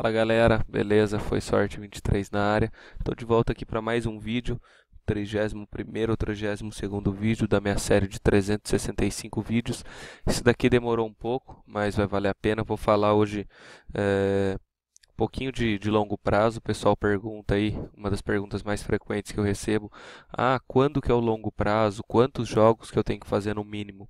Fala galera, beleza? Foi sorte 23 na área. Estou de volta aqui para mais um vídeo, 31 ou 32 vídeo da minha série de 365 vídeos. Esse daqui demorou um pouco, mas vai valer a pena. Vou falar hoje é, um pouquinho de, de longo prazo. O pessoal pergunta aí, uma das perguntas mais frequentes que eu recebo: Ah, quando que é o longo prazo? Quantos jogos que eu tenho que fazer no mínimo?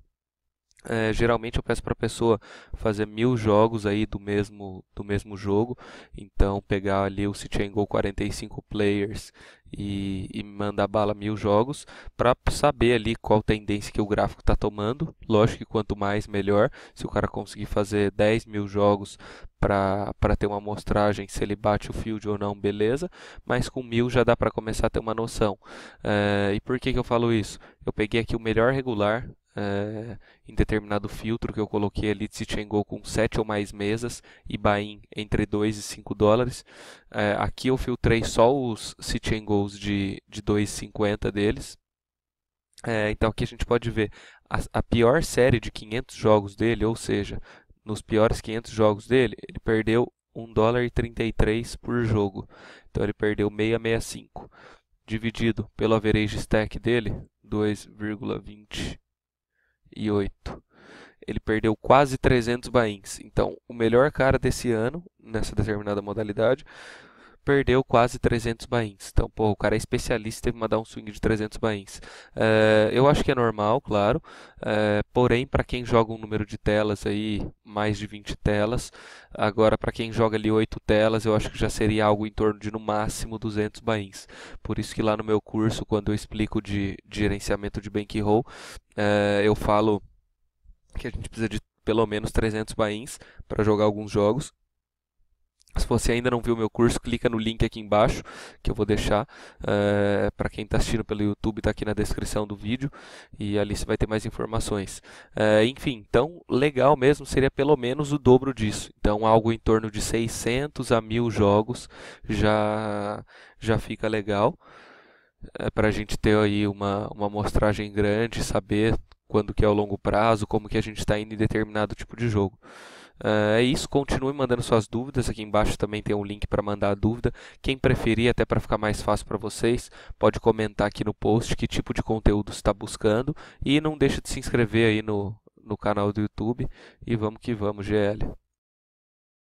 É, geralmente eu peço para a pessoa fazer mil jogos aí do mesmo, do mesmo jogo, então pegar ali o City Go 45 players e, e mandar bala mil jogos para saber ali qual tendência que o gráfico está tomando. Lógico que quanto mais melhor, se o cara conseguir fazer 10 mil jogos para ter uma amostragem se ele bate o field ou não, beleza, mas com mil já dá para começar a ter uma noção. É, e por que, que eu falo isso? Eu peguei aqui o melhor regular é, em determinado filtro que eu coloquei ali de Chengou com 7 ou mais mesas e buy-in entre 2 e 5 dólares. É, aqui eu filtrei só os Sichengous de, de 2,50 deles. É, então aqui a gente pode ver a, a, pior série de 500 jogos dele, ou seja, nos piores 500 jogos dele, ele perdeu 1 dólar e 33 por jogo. Então ele perdeu 665 dividido pelo average stack dele, 2,20 2008. Ele perdeu quase 300 bains. Então, o melhor cara desse ano, nessa determinada modalidade, perdeu quase 300 bains. Então, pô, o cara é especialista, teve que mandar um swing de 300 bains. É, eu acho que é normal, claro. É, porém, para quem joga um número de telas aí mais de 20 telas. Agora, para quem joga ali 8 telas, eu acho que já seria algo em torno de no máximo 200 bains. Por isso que lá no meu curso, quando eu explico de, de gerenciamento de bankroll, é, eu falo que a gente precisa de pelo menos 300 bains para jogar alguns jogos se você ainda não viu o meu curso, clica no link aqui embaixo, que eu vou deixar é, eh, para quem está assistindo pelo YouTube, está aqui na descrição do vídeo, e ali você vai ter mais informações. É, enfim, então, legal mesmo, seria pelo menos o dobro disso. Então, algo em torno de 600 a 1000 jogos já, já fica legal, é, eh, para a gente ter aí uma, uma amostragem grande, saber quando que é o longo prazo, como que a gente está indo em determinado tipo de jogo. Uh, é isso, continue mandando suas dúvidas. Aqui embaixo também tem um link para mandar a dúvida. Quem preferir, até para ficar mais fácil para vocês, pode comentar aqui no post que tipo de conteúdo está buscando. E não deixa de se inscrever aí no, no canal do YouTube. E vamos que vamos, GL.